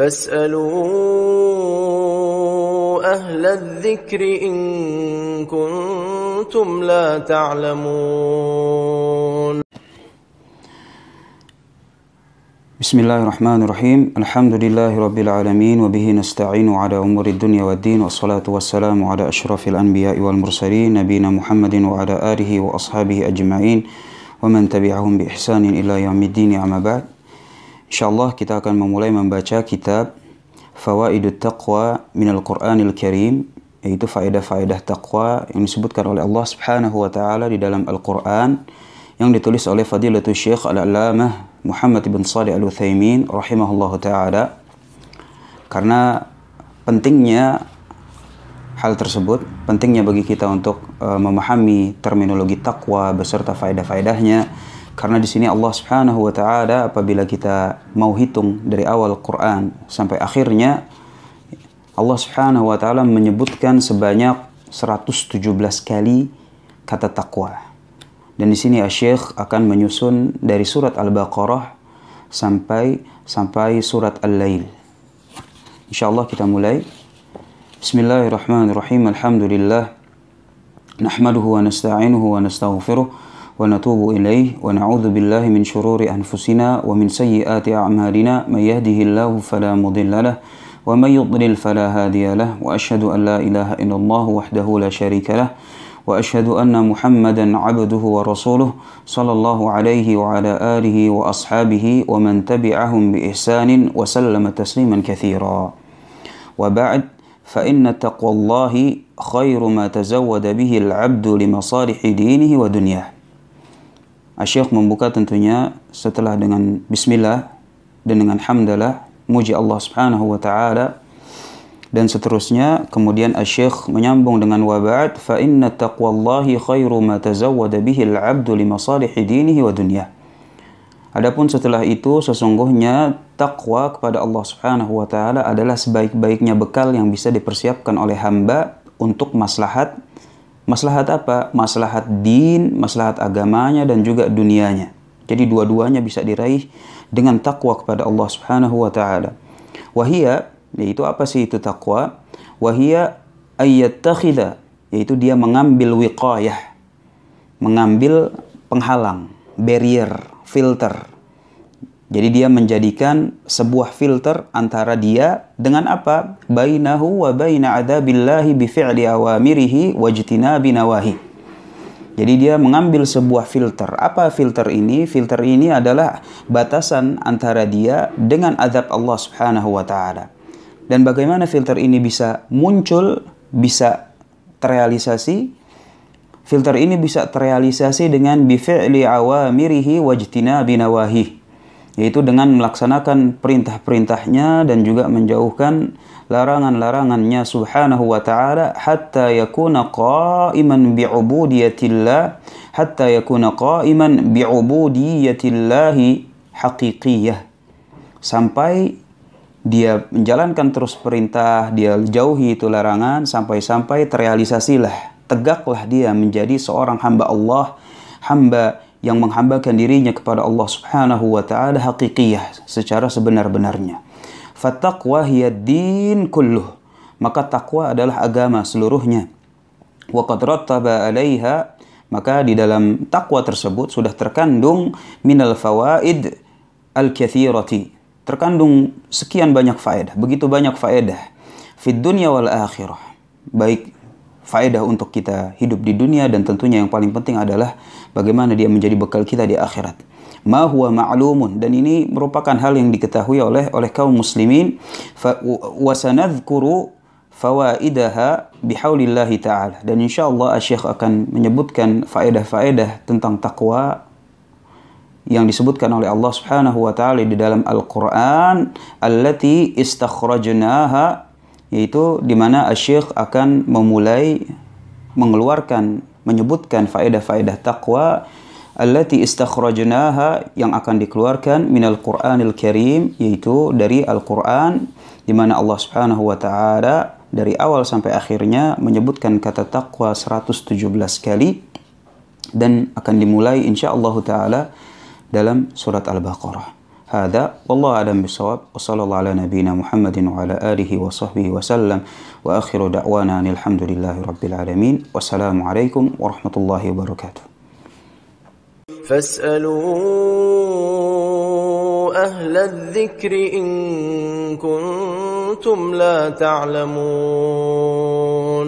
فاسألوا أهل الذكر إن كنتم لا تعلمون بسم الله الرحمن الرحيم الحمد لله رب العالمين وبه نستعين على أمور الدنيا والدين والصلاة والسلام على أشرف الأنبياء والمرسلين نبينا محمد وعلى آله وأصحابه أجمعين ومن تبعهم بإحسان إلى يوم الدين أما بعد InsyaAllah kita akan memulai membaca kitab Fawaidut Taqwa Minal Qur'anil Karim yaitu faedah-faedah taqwa yang disebutkan oleh Allah Subhanahu wa taala di dalam Al-Qur'an yang ditulis oleh Fadilatul Syekh al alamah Muhammad bin Shalih Al-Utsaimin rahimahullahu taala karena pentingnya hal tersebut pentingnya bagi kita untuk uh, memahami terminologi takwa beserta faedah-faedahnya karena di sini Allah Subhanahu wa taala apabila kita mau hitung dari awal Quran sampai akhirnya Allah Subhanahu wa taala menyebutkan sebanyak 117 kali kata takwa. Dan di sini Syekh akan menyusun dari surat Al-Baqarah sampai sampai surat Al-Lail. Insyaallah kita mulai. Bismillahirrahmanirrahim. Alhamdulillah. Nahmaduhu wa nasta'inuhu wa nastaghfiruh. ونتوب إليه ونعوذ بالله من شرور أنفسنا ومن سيئات أعمالنا من يهده الله فلا مضل له ومن يضلل فلا هادي له وأشهد أن لا إله إلا الله وحده لا شريك له وأشهد أن محمدا عبده ورسوله صلى الله عليه وعلى آله وأصحابه ومن تبعهم بإحسان وسلم تسليما كثيرا وبعد فإن تقوى الله خير ما تزود به العبد لمصالح دينه ودنياه Asyik membuka tentunya setelah dengan bismillah dan dengan hamdalah muji Allah Subhanahu wa taala dan seterusnya kemudian Asyikh menyambung dengan wabat, fa inna taqwallahi khairu ma tazawwada bihi al-'abdu li masalihi dinihi wa Adapun setelah itu sesungguhnya takwa kepada Allah Subhanahu wa taala adalah sebaik-baiknya bekal yang bisa dipersiapkan oleh hamba untuk maslahat Maslahat apa? Maslahat din, maslahat agamanya dan juga dunianya. Jadi dua-duanya bisa diraih dengan takwa kepada Allah Subhanahu wa taala. Wahia, yaitu apa sih itu takwa? Wahia ayyattakhidha, yaitu dia mengambil wiqayah, mengambil penghalang, barrier, filter jadi dia menjadikan sebuah filter antara dia dengan apa? Bainahu wa baina adabillahi bi fi'li awamirihi wa jtinabi nawahi. Jadi dia mengambil sebuah filter. Apa filter ini? Filter ini adalah batasan antara dia dengan azab Allah Subhanahu wa taala. Dan bagaimana filter ini bisa muncul, bisa terrealisasi? Filter ini bisa terrealisasi dengan bi fi'li awamirihi wa jtinabi nawahi yaitu dengan melaksanakan perintah-perintahnya dan juga menjauhkan larangan-larangannya subhanahu wa ta'ala hatta yakuna qa'iman bi'ubudiyatillah hatta yakuna qa'iman bi'ubudiyatillahi haqiqiyah sampai dia menjalankan terus perintah, dia jauhi itu larangan sampai-sampai terrealisasilah, tegaklah dia menjadi seorang hamba Allah, hamba yang menghambakan dirinya kepada Allah Subhanahu wa taala hakikiyah secara sebenar-benarnya. Fattaqwa din kulluh. Maka takwa adalah agama seluruhnya. Wa qad rattaba 'alaiha maka di dalam takwa tersebut sudah terkandung minal fawaid al-kathirati. Terkandung sekian banyak faedah, begitu banyak faedah. Fid dunya wal akhirah. Baik faedah untuk kita hidup di dunia dan tentunya yang paling penting adalah bagaimana dia menjadi bekal kita di akhirat. Ma huwa ma'lumun dan ini merupakan hal yang diketahui oleh oleh kaum muslimin wa sanadhkuru fawaidaha bihaulillahi ta'ala dan insyaallah Syekh akan menyebutkan faedah-faedah tentang takwa yang disebutkan oleh Allah Subhanahu wa taala di dalam Al-Qur'an allati istakhrajnaha yaitu di mana asyik akan memulai mengeluarkan menyebutkan faedah-faedah takwa allati istakhrajnaha yang akan dikeluarkan minal Qur'anil Karim yaitu dari Al-Qur'an di mana Allah Subhanahu wa taala dari awal sampai akhirnya menyebutkan kata takwa 117 kali dan akan dimulai insyaallah taala dalam surat Al-Baqarah. هذا والله أعلم بالصواب وصلى الله على نبينا محمد وعلى آله وصحبه وسلم وآخر دعوانا أن الحمد لله رب العالمين والسلام عليكم ورحمة الله وبركاته فاسألوا أهل الذكر إن كنتم لا تعلمون